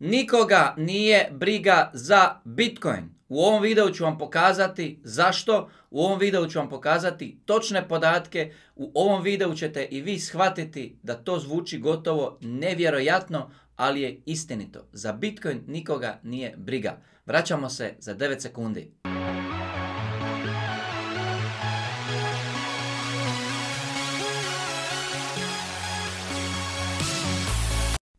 Nikoga nije briga za Bitcoin. U ovom videu ću vam pokazati zašto, u ovom videu ću vam pokazati točne podatke, u ovom videu ćete i vi shvatiti da to zvuči gotovo nevjerojatno, ali je istinito. Za Bitcoin nikoga nije briga. Vraćamo se za 9 sekundi.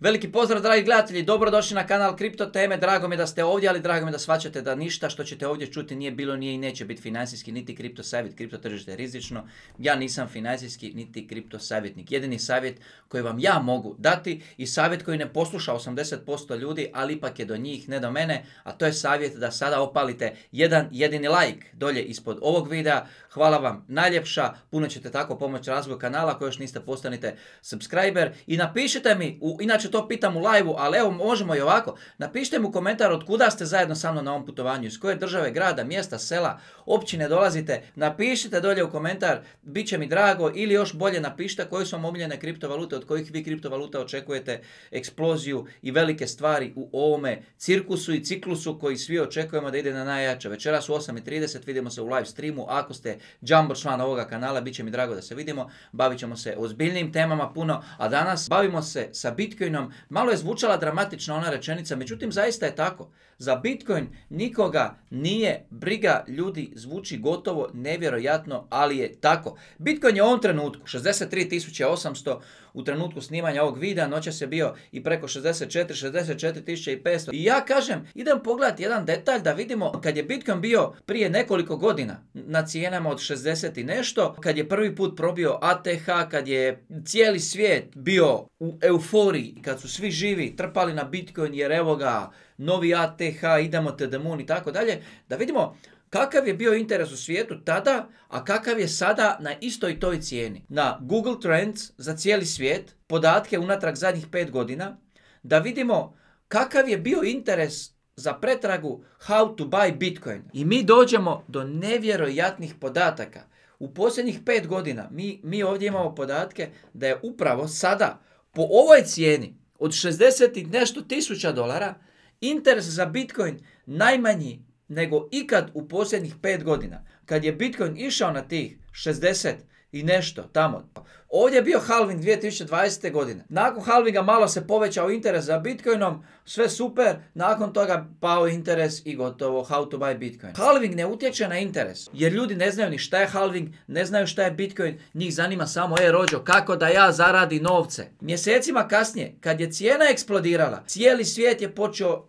Veliki pozdrav dragi gledatelji, dobrodošli na kanal Kripto Teme, drago mi je da ste ovdje, ali drago mi je da shvaćate da ništa što ćete ovdje čuti nije bilo, nije i neće biti financijski, niti kripto savjet, kripto tržište je rizično, ja nisam financijski, niti kripto savjetnik. Jedini savjet koji vam ja mogu dati i savjet koji ne posluša 80% ljudi, ali ipak je do njih, ne do mene, a to je savjet da sada opalite jedan jedini like dolje ispod ovog videa, hvala vam najljepša, puno ćete tako pomoći razvoju kanala, ako još niste postanite subscriber i napišite mi, u, inače to pitam u live ali evo možemo i ovako. Napišite mu komentar od kuda ste zajedno sa mnom na ovom putovanju, iz koje države, grada, mjesta, sela, općine dolazite. Napišite dolje u komentar, bit će mi drago ili još bolje napišite koje su vam omiljene kriptovalute, od kojih vi kriptovaluta očekujete eksploziju i velike stvari u ovome cirkusu i ciklusu koji svi očekujemo da ide na najjače. Večeras u 8.30 vidimo se u live streamu. Ako ste Jumbo član ovoga kanala, bit će mi drago da se vidimo. Bavit ćemo se ozbiljnim temama puno, a danas bavimo se sa Bitcoinom malo je zvučala dramatična ona rečenica, međutim zaista je tako. Za Bitcoin nikoga nije briga, ljudi zvuči gotovo nevjerojatno, ali je tako. Bitcoin je u ovom trenutku 63.800, u trenutku snimanja ovog videa, noće se bio i preko 64, 64.500. I ja kažem, idem pogledati jedan detalj da vidimo kad je Bitcoin bio prije nekoliko godina na cijenama od 60 i nešto, kad je prvi put probio ATH, kad je cijeli svijet bio u euforiji, kad su svi živi trpali na Bitcoin jer evo ga, novi ATH, idemo te demon i tako dalje, da vidimo kakav je bio interes u svijetu tada, a kakav je sada na istoj toj cijeni. Na Google Trends za cijeli svijet, podatke unatrag zadnjih pet godina, da vidimo kakav je bio interes za pretragu how to buy Bitcoin. I mi dođemo do nevjerojatnih podataka. U posljednjih pet godina mi, mi ovdje imamo podatke da je upravo sada po ovoj cijeni od 60 i nešto tisuća dolara, interes za Bitcoin najmanji nego ikad u posljednjih pet godina. Kad je Bitcoin išao na tih 60 i nešto tamo. Ovdje je bio halving 2020. godine. Nakon halvinga malo se povećao interes za Bitcoinom, sve super, nakon toga pao interes i gotovo how to buy Bitcoin. Halving ne utječe na interes, jer ljudi ne znaju ni šta je halving, ne znaju šta je Bitcoin, njih zanima samo e rođo, kako da ja zaradi novce. Mjesecima kasnije, kad je cijena eksplodirala, cijeli svijet je počeo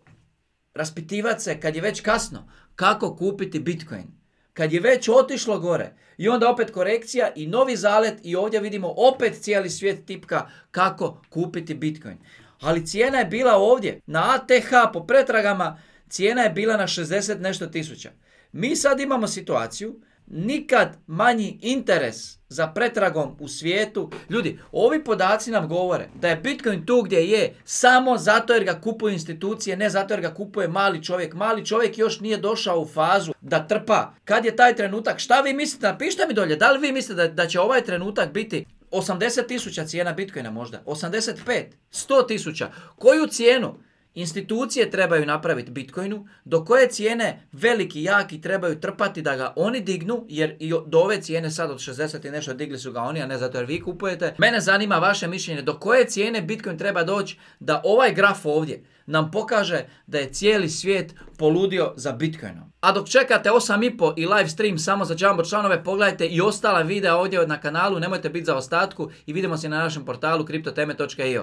raspitivati se kad je već kasno kako kupiti Bitcoin kad je već otišlo gore i onda opet korekcija i novi zalet i ovdje vidimo opet cijeli svijet tipka kako kupiti Bitcoin. Ali cijena je bila ovdje, na ATH po pretragama, cijena je bila na 60 nešto tisuća. Mi sad imamo situaciju nikad manji interes za pretragom u svijetu. Ljudi, ovi podaci nam govore da je Bitcoin tu gdje je samo zato jer ga kupuje institucije, ne zato jer ga kupuje mali čovjek. Mali čovjek još nije došao u fazu da trpa. Kad je taj trenutak? Šta vi mislite? Napišite mi dolje. Da li vi mislite da, da će ovaj trenutak biti 80 tisuća cijena Bitcoina možda? 85? 100 tisuća? Koju cijenu? Institucije trebaju napraviti Bitcoinu, do koje cijene veliki jaki trebaju trpati da ga oni dignu, jer i do ove cijene sad od 60 i nešto digli su ga oni, a ne zato jer vi kupujete. Mene zanima vaše mišljenje, do koje cijene Bitcoin treba doći da ovaj graf ovdje nam pokaže da je cijeli svijet poludio za Bitcoinom. A dok čekate 8.5 i live stream samo za Jumbo članove, pogledajte i ostala videa ovdje na kanalu, nemojte biti za ostatku i vidimo se na našem portalu kriptoteme.io.